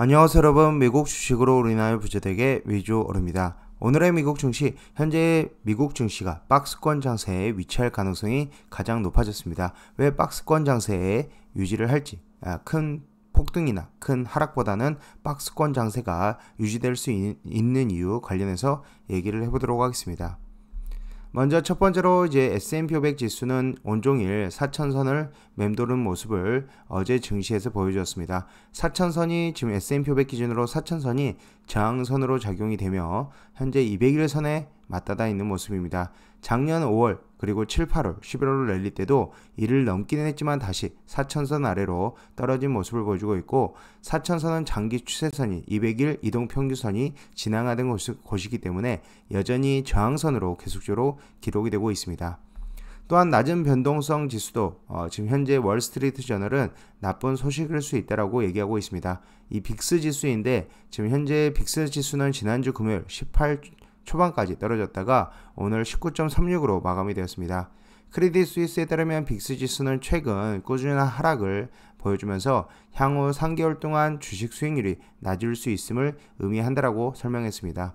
안녕하세요 여러분 미국 주식으로 우리나라 부자되게 위주 어릅니다. 오늘의 미국 증시, 현재 미국 증시가 박스권 장세에 위치할 가능성이 가장 높아졌습니다. 왜 박스권 장세에 유지를 할지, 아, 큰 폭등이나 큰 하락보다는 박스권 장세가 유지될 수 있는 이유 관련해서 얘기를 해보도록 하겠습니다. 먼저 첫 번째로 이제 S&P 500 지수는 온종일 4천선을 맴도는 모습을 어제 증시에서 보여주었습니다. 4천선이 지금 S&P 500 기준으로 4천선이 저항선으로 작용이 되며 현재 201선에 맞닿아 있는 모습입니다. 작년 5월 그리고 7, 8월, 11월 랠리 때도 이를 넘기는 했지만 다시 4천선 아래로 떨어진 모습을 보여주고 있고 4천선은 장기 추세선이 200일 이동 평균선이 진항하던 곳이기 때문에 여전히 저항선으로 계속적으로 기록이 되고 있습니다. 또한 낮은 변동성 지수도 어, 지금 현재 월스트리트 저널은 나쁜 소식일 수 있다라고 얘기하고 있습니다. 이 빅스 지수인데 지금 현재 빅스 지수는 지난주 금요일 18 초반까지 떨어졌다가 오늘 19.36으로 마감이 되었습니다. 크레딧 스위스에 따르면 빅스 지수는 최근 꾸준한 하락을 보여주면서 향후 3개월 동안 주식 수익률이 낮을 수 있음을 의미한다라고 설명했습니다.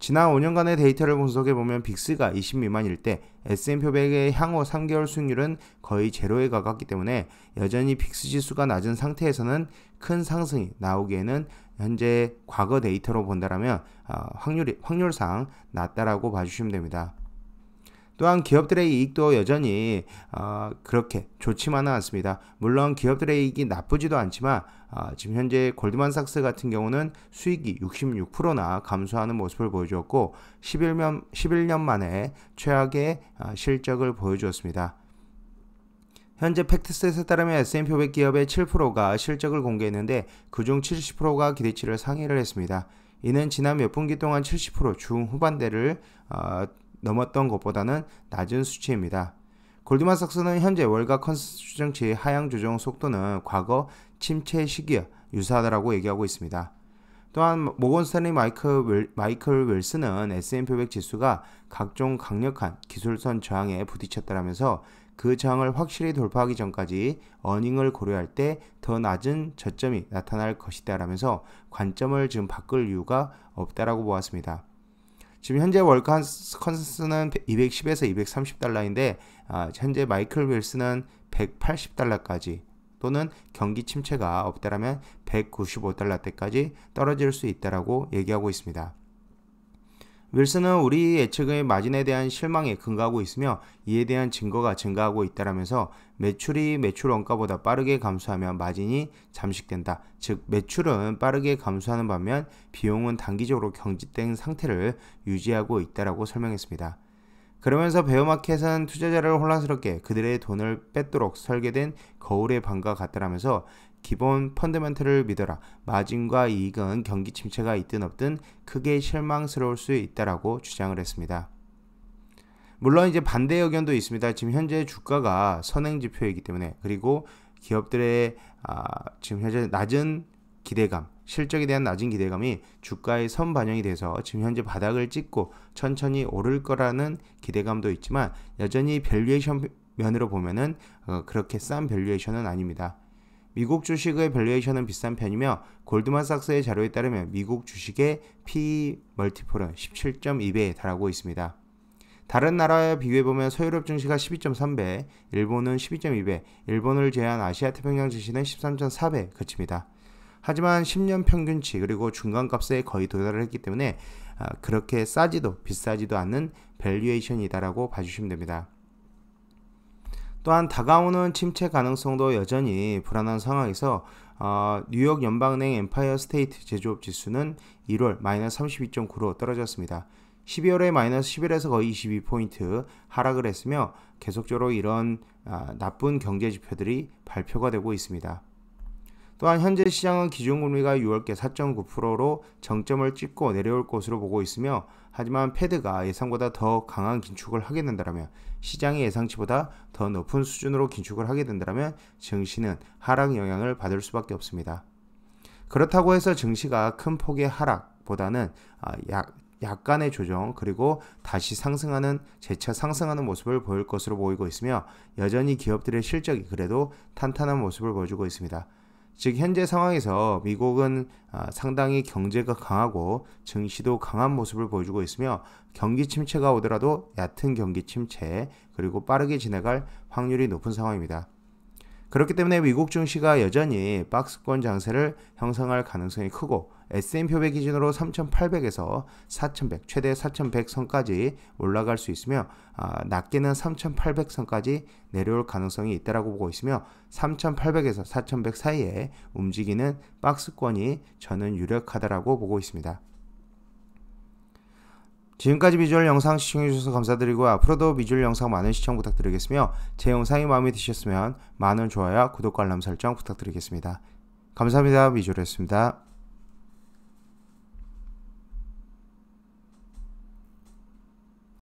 지난 5년간의 데이터를 분석해보면 빅스가 20 미만일 때 S&P 500의 향후 3개월 수익률은 거의 제로에 가깝기 때문에 여전히 빅스 지수가 낮은 상태에서는 큰 상승이 나오기에는 현재 과거 데이터로 본다라면 어, 확률이, 확률상 낮다라고 봐주시면 됩니다. 또한 기업들의 이익도 여전히 어, 그렇게 좋지만은 않습니다. 물론 기업들의 이익이 나쁘지도 않지만 어, 지금 현재 골드만삭스 같은 경우는 수익이 66%나 감소하는 모습을 보여주었고 11년, 11년 만에 최악의 어, 실적을 보여주었습니다. 현재 팩트셋에 따르면 S&P 500 기업의 7%가 실적을 공개했는데 그중 70%가 기대치를 상회를 했습니다. 이는 지난 몇 분기 동안 70% 중후반대를 어, 넘었던 것보다는 낮은 수치입니다. 골드만삭스는 현재 월가 컨스 추정치 하향 조정 속도는 과거 침체 시기와 유사하다고 얘기하고 있습니다. 또한 모건 스탠리 마이클, 윌, 마이클 윌슨은 S&P 500 지수가 각종 강력한 기술선 저항에 부딪혔다면서 라그 저항을 확실히 돌파하기 전까지 어닝을 고려할 때 더 낮은 저점이 나타날 것이다 라면서 관점을 지금 바꿀 이유가 없다라고 보았습니다. 지금 현재 월간 컨센서스는 210에서 230달러인데 아, 현재 마이클 윌슨은 180달러까지 또는 경기 침체가 없다라면 195달러대까지 떨어질 수 있다라고 얘기하고 있습니다. 윌슨은 우리 예측의 마진에 대한 실망에 근거하고 있으며 이에 대한 증거가 증가하고 있다라면서 매출이 매출 원가보다 빠르게 감소하면 마진이 잠식된다. 즉 매출은 빠르게 감소하는 반면 비용은 단기적으로 경직된 상태를 유지하고 있다라고 설명했습니다. 그러면서 베어마켓은 투자자를 혼란스럽게 그들의 돈을 뺏도록 설계된 거울의 방과 같다라면서 기본 펀드멘트를 믿어라. 마진과 이익은 경기 침체가 있든 없든 크게 실망스러울 수 있다라고 주장을 했습니다. 물론 이제 반대 의견도 있습니다. 지금 현재 주가가 선행 지표이기 때문에 그리고 기업들의 아, 지금 현재 낮은 기대감, 실적에 대한 낮은 기대감이 주가의 선 반영이 돼서 지금 현재 바닥을 찍고 천천히 오를 거라는 기대감도 있지만 여전히 밸류에이션 면으로 보면은 어, 그렇게 싼 밸류에이션은 아닙니다. 미국 주식의 밸류에이션은 비싼 편이며 골드만삭스의 자료에 따르면 미국 주식의 PE 멀티플은 17.2배에 달하고 있습니다. 다른 나라와 비교해보면 서유럽 증시가 12.3배, 일본은 12.2배, 일본을 제외한 아시아 태평양 증시는 13.4배 그칩니다. 하지만 10년 평균치 그리고 중간값에 거의 도달을 했기 때문에 아, 그렇게 싸지도 비싸지도 않는 밸류에이션이다라고 봐주시면 됩니다. 또한 다가오는 침체 가능성도 여전히 불안한 상황에서 어, 뉴욕 연방은행 엠파이어 스테이트 제조업 지수는 1월 마이너스 32.9로 떨어졌습니다. 12월에 마이너스 11에서 거의 22포인트 하락을 했으며 계속적으로 이런 아, 나쁜 경제 지표들이 발표가 되고 있습니다. 또한 현재 시장은 기준금리가 6월께 4.9%로 정점을 찍고 내려올 것으로 보고 있으며 하지만 패드가 예상보다 더 강한 긴축을 하게 된다면 시장의 예상치보다 더 높은 수준으로 긴축을 하게 된다면 증시는 하락 영향을 받을 수밖에 없습니다. 그렇다고 해서 증시가 큰 폭의 하락보다는 아, 약, 약간의 조정 그리고 다시 상승하는 재차 상승하는 모습을 보일 것으로 보이고 있으며 여전히 기업들의 실적이 그래도 탄탄한 모습을 보여주고 있습니다. 즉 현재 상황에서 미국은 아, 상당히 경제가 강하고 증시도 강한 모습을 보여주고 있으며 경기 침체가 오더라도 얕은 경기 침체 그리고 빠르게 지나갈 확률이 높은 상황입니다. 그렇기 때문에 미국 증시가 여전히 박스권 장세를 형성할 가능성이 크고 S&P 500 기준으로 3,800에서 4,100 최대 4,100 선까지 올라갈 수 있으며 아, 낮게는 3,800 선까지 내려올 가능성이 있다라고 보고 있으며 3,800에서 4,100 사이에 움직이는 박스권이 저는 유력하다라고 보고 있습니다. 지금까지 비주얼 영상 시청해주셔서 감사드리고 앞으로도 비주얼 영상 많은 시청 부탁드리겠으며 제 영상이 마음에 드셨으면 많은 좋아요, 구독 알람 설정 부탁드리겠습니다. 감사합니다. 비주얼이었습니다.